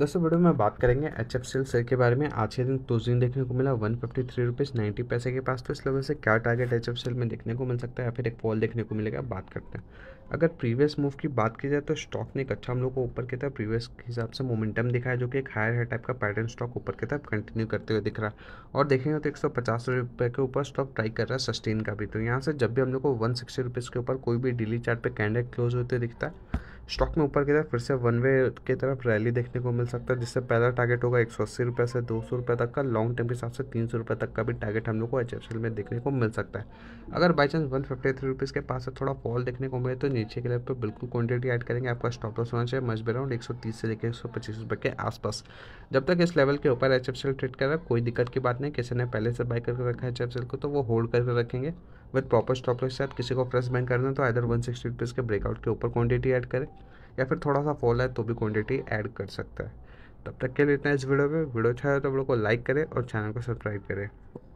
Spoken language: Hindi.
दोस्तों वीडियो में बात करेंगे एच एफ सेल शेयर के बारे में आज के दिन तो दिन देखने को मिला one fifty three rupees ninety पैसे के पास तो इस लेवल से क्या टारगेट एच एफ सेल में देखने को मिल सकता है या फिर एक फॉल देखने को मिलेगा बात करते हैं अगर प्रीवियस मूव की बात की जाए तो स्टॉक ने एक अच्छा हम लोग को ऊपर की तरफ प्रीवियस के हिसाब से मोमेंटम दिखाया जो कि एक हायर हाई टाइप का पैटर्न स्टॉक ऊपर की तरफ कंटिन्यू करते हुए दिख रहा है और देखेंगे तो एक सौ पचास रुपये के ऊपर स्टॉक ट्राई कर रहा है सस्टेन का भी तो यहाँ से जब भी हम लोग को वन सिक्सटी रुपीज़ के ऊपर कोई भी डेली चार्ट पे कैंडल क्लोज होते दिखता है स्टॉक में ऊपर की तरफ फिर से वन वे की तरफ रैली देखने को मिल सकता है जिससे पहला टारगेट होगा एक सौ अस्सी रुपये से दो सौ रुपये तक का लॉन्ग टर्म के हिसाब से तीन सौ रुपये तक का भी टारगेट हम लोग को एच में देखने को मिल सकता है अगर by chance one fifty three rupees के पास से थोड़ा फॉल देखने को मिले तो नीचे के लेवल पर बिल्कुल क्वान्टिटी एड करेंगे आपका स्टॉप लॉस होना चाहिए मजबे अराउंड एक सौ तीस से लेकर एक सौ पच्चीस रुपये के आसपास जब तक इस लेवल के ऊपर एच ट्रेड कर रहा है कोई दिक्कत की बात नहीं किसी ने पहले से बाई करके रखा है एच को तो वो होल्ड करके रखेंगे विद प्रॉपर स्टॉप लॉस साथ किसी को फ्रेश बैंक करना तो आइर वन सिक्सटी रुपीज़ के ब्रेकआउट के ऊपर क्वांटिटी ऐड करें या फिर थोड़ा सा फॉल है तो भी क्वांटिटी ऐड कर सकता है तब तक के लिए इतना इस वीडियो में वीडियो अच्छा है तो वीडियो को लाइक करें और चैनल को सब्सक्राइब करें